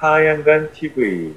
하얀간 TV